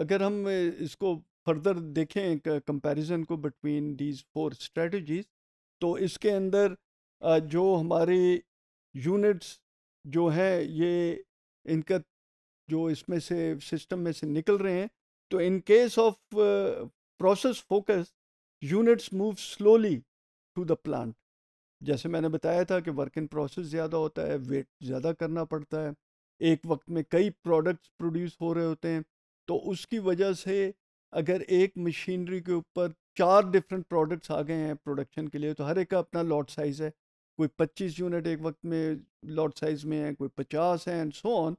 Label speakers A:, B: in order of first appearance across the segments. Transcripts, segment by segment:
A: अगर हम इसको फर्दर देखें कंपैरिजन को बिटवीन दीज फोर स्ट्रेटजीज तो इसके अंदर जो हमारे यूनिट्स जो है ये इनका जो इसमें से सिस्टम में से निकल रहे हैं तो in case of process focus units move slowly to the plant जैसे मैंने बताया था कि वर्क इन प्रोसेस ज़्यादा होता है वेट ज़्यादा करना पड़ता है एक वक्त में कई प्रोडक्ट्स प्रोड्यूस हो रहे होते हैं तो उसकी वजह से अगर एक मशीनरी के ऊपर चार डिफरेंट प्रोडक्ट्स आ गए हैं प्रोडक्शन के लिए तो हर एक का अपना लॉट साइज़ है कोई पच्चीस यूनिट एक वक्त में लॉट साइज़ में है कोई पचास है एंड सो ऑन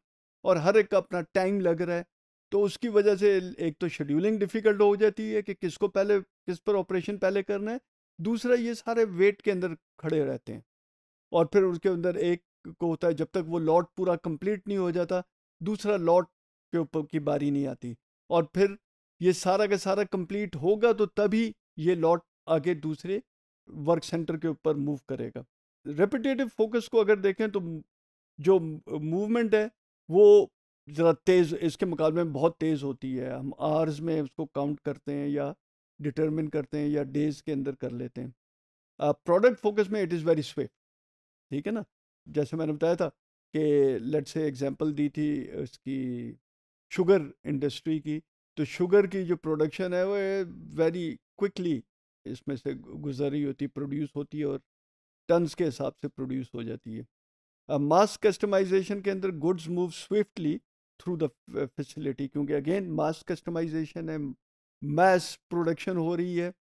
A: और हर एक का अपना टाइम लग रहा है तो उसकी वजह से एक तो शेड्यूलिंग डिफ़िकल्ट हो जाती है कि किसको पहले किस पर ऑपरेशन पहले करना है दूसरा ये सारे वेट के अंदर खड़े रहते हैं और फिर उसके अंदर एक को होता है जब तक वो लॉट पूरा कंप्लीट नहीं हो जाता दूसरा लॉट के ऊपर की बारी नहीं आती और फिर ये सारा का सारा कंप्लीट होगा तो तभी ये लॉट आगे दूसरे वर्क सेंटर के ऊपर मूव करेगा रेपिटेटिव फोकस को अगर देखें तो जो मूवमेंट है वो ज़रा तेज़ इसके मुकाबले में बहुत तेज़ होती है हम आवर्स में उसको काउंट करते हैं या डिटरमिन करते हैं या डेज़ के अंदर कर लेते हैं प्रोडक्ट फोकस में इट इज़ वेरी स्विफ्ट ठीक है ना जैसे मैंने बताया था कि लेट्स से एग्जांपल दी थी इसकी शुगर इंडस्ट्री की तो शुगर की जो प्रोडक्शन है वो वेरी क्विकली इसमें से गुजरी होती प्रोड्यूस होती है और टनस के हिसाब से प्रोड्यूस हो जाती है अब मास कस्टमाइजेशन के अंदर goods move swiftly through the facility क्योंकि अगेन मास कस्टमाइजेशन है मैस प्रोडक्शन हो रही है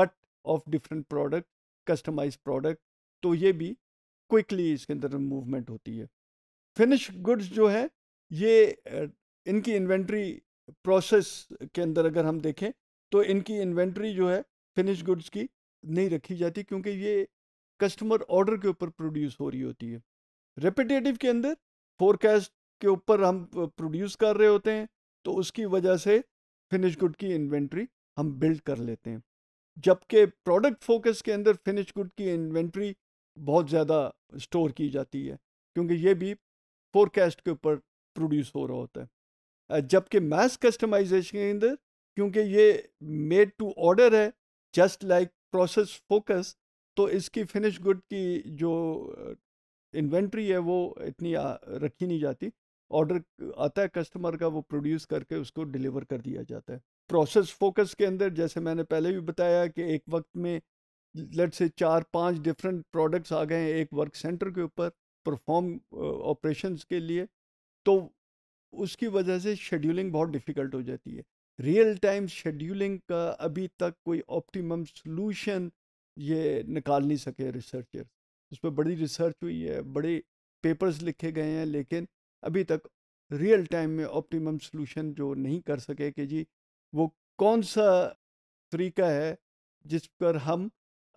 A: but of different product customize product तो ये भी क्विकली इसके अंदर मूवमेंट होती है फिनिश गुड्स जो है ये इनकी इन्वेंट्री प्रोसेस के अंदर अगर हम देखें तो इनकी इन्वेंट्री जो है फिनिश गुड्स की नहीं रखी जाती क्योंकि ये कस्टमर ऑर्डर के ऊपर प्रोड्यूस हो रही होती है रेपिटेटिव के अंदर फोरकास्ट के ऊपर हम प्रोड्यूस कर रहे होते हैं तो उसकी वजह से फिनिश गुड की इन्वेंट्री हम बिल्ड कर लेते हैं जबकि प्रोडक्ट फोकस के अंदर फिनिश गुड की इन्वेंट्री बहुत ज़्यादा स्टोर की जाती है क्योंकि ये भी फोरकास्ट के ऊपर प्रोड्यूस हो रहा होता है जबकि मैस कस्टमाइजेशन के अंदर क्योंकि ये मेड टू ऑर्डर है जस्ट लाइक प्रोसेस फोकस तो इसकी फिनिश गुड की जो इन्वेंट्री है वो इतनी आ, रखी नहीं जाती ऑर्डर आता है कस्टमर का वो प्रोड्यूस करके उसको डिलीवर कर दिया जाता है प्रोसेस फोकस के अंदर जैसे मैंने पहले भी बताया कि एक वक्त में लेट से चार पांच डिफरेंट प्रोडक्ट्स आ गए हैं एक वर्क सेंटर के ऊपर परफॉर्म ऑपरेशंस के लिए तो उसकी वजह से शेड्यूलिंग बहुत डिफ़िकल्ट हो जाती है रियल टाइम शेड्यूलिंग का अभी तक कोई ऑप्टिमम सलूशन ये निकाल नहीं सके रिसर्चर उस पर बड़ी रिसर्च हुई है बड़े पेपर्स लिखे गए हैं लेकिन अभी तक रियल टाइम में ऑप्टिमम सलूशन जो नहीं कर सके कि जी वो कौन सा तरीका है जिस पर हम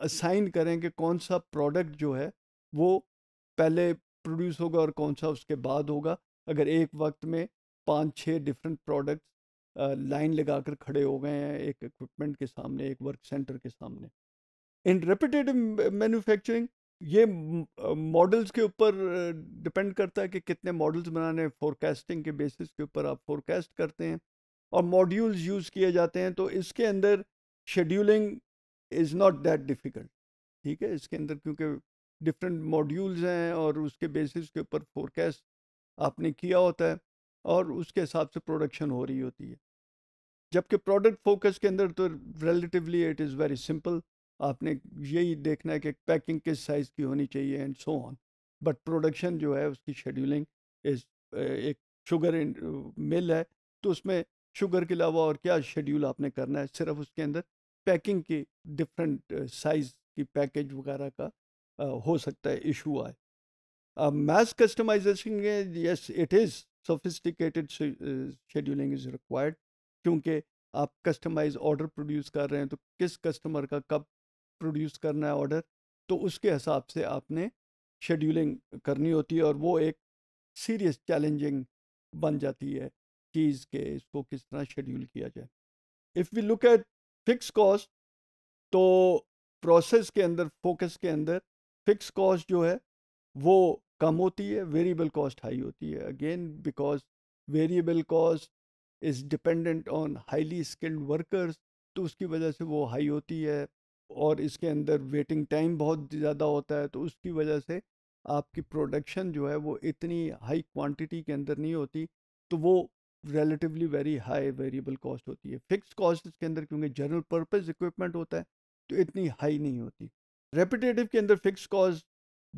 A: असाइन करें कि कौन सा प्रोडक्ट जो है वो पहले प्रोड्यूस होगा और कौन सा उसके बाद होगा अगर एक वक्त में पाँच छः डिफरेंट प्रोडक्ट लाइन लगाकर खड़े हो गए हैं एक इक्विपमेंट के सामने एक वर्क सेंटर के सामने इन रेपिटेटिव मैन्युफैक्चरिंग ये मॉडल्स के ऊपर डिपेंड करता है कि कितने मॉडल्स बनाने फोरकास्टिंग के बेसिस के ऊपर आप फोरकास्ट करते हैं और मॉड्यूल्स यूज़ किए जाते हैं तो इसके अंदर scheduling is not that difficult ठीक है इसके अंदर क्योंकि डिफरेंट मॉड्यूल्स हैं और उसके बेसिस के ऊपर फोरकास्ट आपने किया होता है और उसके हिसाब से प्रोडक्शन हो रही होती है जबकि प्रोडक्ट फोकस के अंदर तो relatively it is very simple आपने यही देखना है कि पैकिंग किस साइज़ की होनी चाहिए and so on but production जो है उसकी शेड्यूलिंग इस एक शुगर मिल है तो उसमें शुगर के अलावा और क्या शेड्यूल आपने करना है सिर्फ उसके अंदर पैकिंग की डिफरेंट साइज़ की पैकेज वगैरह का हो सकता है इशू आए mass customization yes it is sophisticated scheduling is required क्योंकि आप कस्टमाइज ऑर्डर प्रोड्यूस कर रहे हैं तो किस कस्टमर का कब प्रोड्यूस करना है ऑर्डर तो उसके हिसाब से आपने शेड्यूलिंग करनी होती है और वो एक सीरियस चैलेंजिंग बन जाती है चीज़ के इसको किस तरह शेड्यूल किया जाए if we look at fix cost तो प्रोसेस के अंदर फोकस के अंदर फिक्स कॉस्ट जो है वो कम होती है वेरिएबल कॉस्ट हाई होती है again because variable cost is dependent on highly skilled workers तो उसकी वजह से वो हाई होती है और इसके अंदर वेटिंग टाइम बहुत ज़्यादा होता है तो उसकी वजह से आपकी प्रोडक्शन जो है वो इतनी हाई क्वांटिटी के अंदर नहीं होती तो वो relatively very high variable cost होती है फिक्स कॉस्ट इसके अंदर क्योंकि जनरल पर्पज़ इक्विपमेंट होता है तो इतनी हाई नहीं होती रेपिटेटिव के अंदर fix cost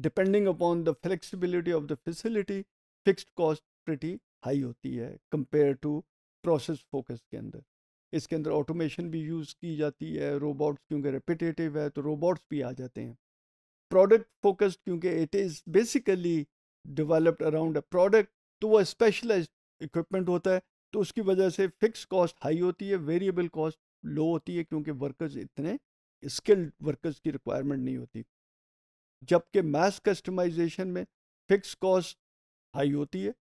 A: depending upon the flexibility of the facility fixed cost pretty high होती है कंपेयर टू प्रोसेस फोकस के अंदर इसके अंदर ऑटोमेशन भी यूज़ की जाती है रोबोट्स क्योंकि रेपिटेटिव है तो रोबोट्स भी आ जाते हैं प्रोडक्ट फोकस्ड क्योंकि it is basically developed around a product तो वह स्पेशलाइज इक्विपमेंट होता है तो उसकी वजह से फिक्स कॉस्ट हाई होती है वेरिएबल कॉस्ट लो होती है क्योंकि वर्कर्स इतने स्किल्ड वर्कर्स की रिक्वायरमेंट नहीं होती जबकि मास कस्टमाइजेशन में फिक्स कॉस्ट हाई होती है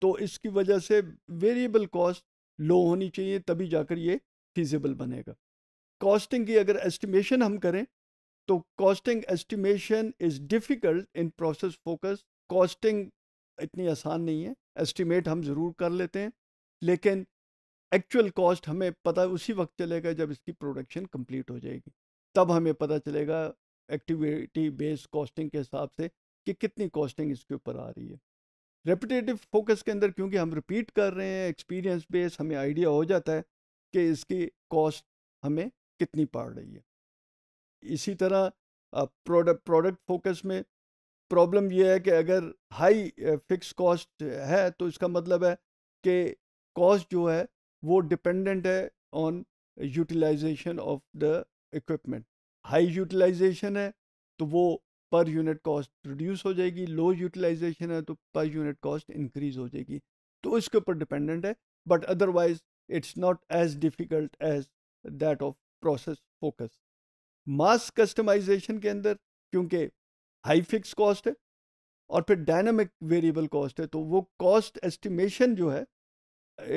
A: तो इसकी वजह से वेरिएबल कॉस्ट लो होनी चाहिए तभी जाकर ये फिजिबल बनेगा कॉस्टिंग की अगर एस्टिमेशन हम करें तो costing estimation is difficult in process focus costing इतनी आसान नहीं है एस्टिमेट हम ज़रूर कर लेते हैं लेकिन एक्चुअल कॉस्ट हमें पता उसी वक्त चलेगा जब इसकी प्रोडक्शन कंप्लीट हो जाएगी तब हमें पता चलेगा एक्टिविटी बेस्ड कॉस्टिंग के हिसाब से कि कितनी कॉस्टिंग इसके ऊपर आ रही है रेपिटेटिव फोकस के अंदर क्योंकि हम रिपीट कर रहे हैं एक्सपीरियंस बेस हमें आइडिया हो जाता है कि इसकी कॉस्ट हमें कितनी पड़ रही है इसी तरह प्रोडक्ट प्रोडक्ट फोकस में प्रॉब्लम यह है कि अगर हाई फिक्स कॉस्ट है तो इसका मतलब है कि कॉस्ट जो है वो डिपेंडेंट है on utilization of the equipment high utilization है तो वो पर यूनिट कॉस्ट रिड्यूस हो जाएगी लो यूटिलाइजेशन है तो पर यूनिट कॉस्ट इंक्रीज हो जाएगी तो इसके ऊपर डिपेंडेंट है but otherwise it's not as difficult as that of process focus mass customization के अंदर क्योंकि हाई फिक्स कॉस्ट है और फिर डायनामिक वेरिएबल कॉस्ट है तो वो कॉस्ट एस्टिमेशन जो है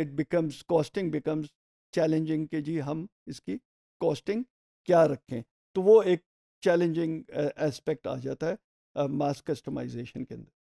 A: it becomes costing becomes challenging के जी हम इसकी कॉस्टिंग क्या रखें तो वो एक चैलेंजिंग एस्पेक्ट आ जाता है मास कस्टमाइजेशन के अंदर